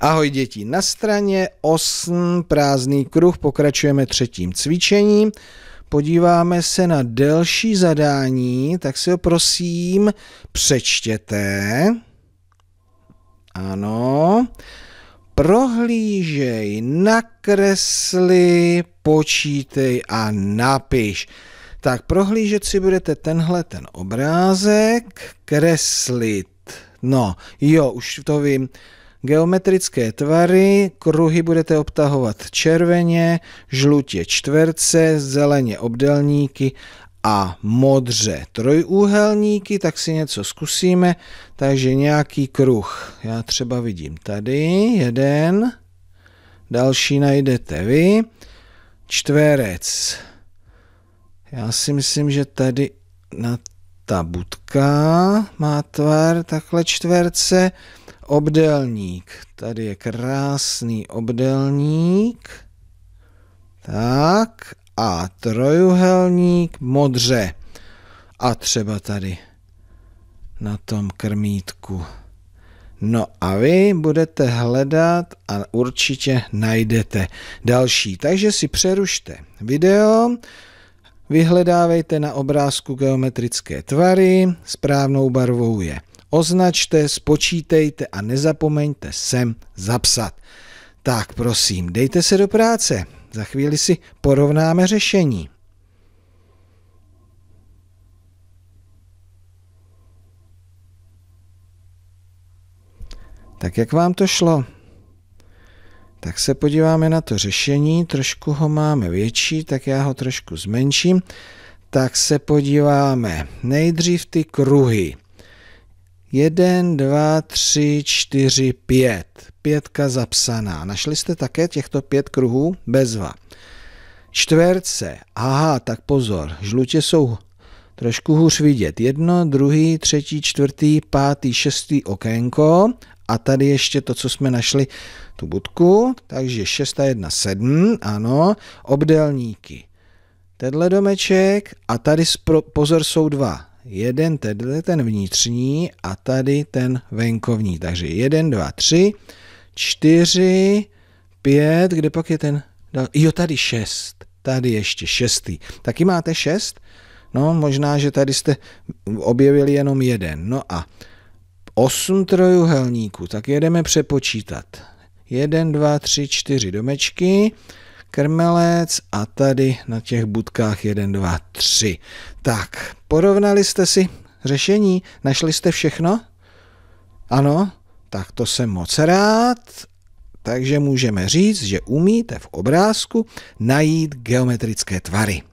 Ahoj děti, na straně 8 prázdný kruh pokračujeme třetím cvičením. Podíváme se na delší zadání, tak si ho prosím přečtěte. Ano. Prohlížej, nakresli, počítej a napiš. Tak prohlížet si budete tenhle ten obrázek, kreslit. No, jo, už to vím Geometrické tvary, kruhy budete obtahovat červeně, žlutě čtverce, zeleně obdelníky a modře trojúhelníky, tak si něco zkusíme. Takže nějaký kruh. Já třeba vidím tady jeden, další najdete vy, čtverec. Já si myslím, že tady na ta budka má tvar takhle čtverce obdelník. Tady je krásný obdelník. Tak a trojuhelník modře. A třeba tady na tom krmítku. No a vy budete hledat a určitě najdete další. Takže si přerušte video, vyhledávejte na obrázku geometrické tvary, správnou barvou je označte, spočítejte a nezapomeňte sem zapsat. Tak prosím, dejte se do práce. Za chvíli si porovnáme řešení. Tak jak vám to šlo? Tak se podíváme na to řešení, trošku ho máme větší, tak já ho trošku zmenším. Tak se podíváme nejdřív ty kruhy. 1, 2, 3, 4, 5. Pětka zapsaná. Našli jste také těchto pět kruhů? Bezva. Čtverce. Aha, tak pozor. Žlutě jsou trošku hůř vidět. Jedno, druhý, třetí, čtvrtý, pátý, šestý okénko. A tady ještě to, co jsme našli, tu budku. Takže 6 jedna 1, 7. Ano. Obdelníky. Tenhle domeček a tady pozor jsou dva jeden tedy ten vnitřní a tady ten venkovní. Takže 1, 2, 3, 4, 5, kde pak je ten, no, jo tady 6, tady ještě šestý. Taky máte 6? No možná, že tady jste objevili jenom jeden. No a 8 trojuhelníků, tak jedeme přepočítat. 1, 2, 3, 4 domečky, krmelec a tady na těch budkách 1, 2, 3. Tak, porovnali jste si řešení? Našli jste všechno? Ano? Tak to jsem moc rád. Takže můžeme říct, že umíte v obrázku najít geometrické tvary.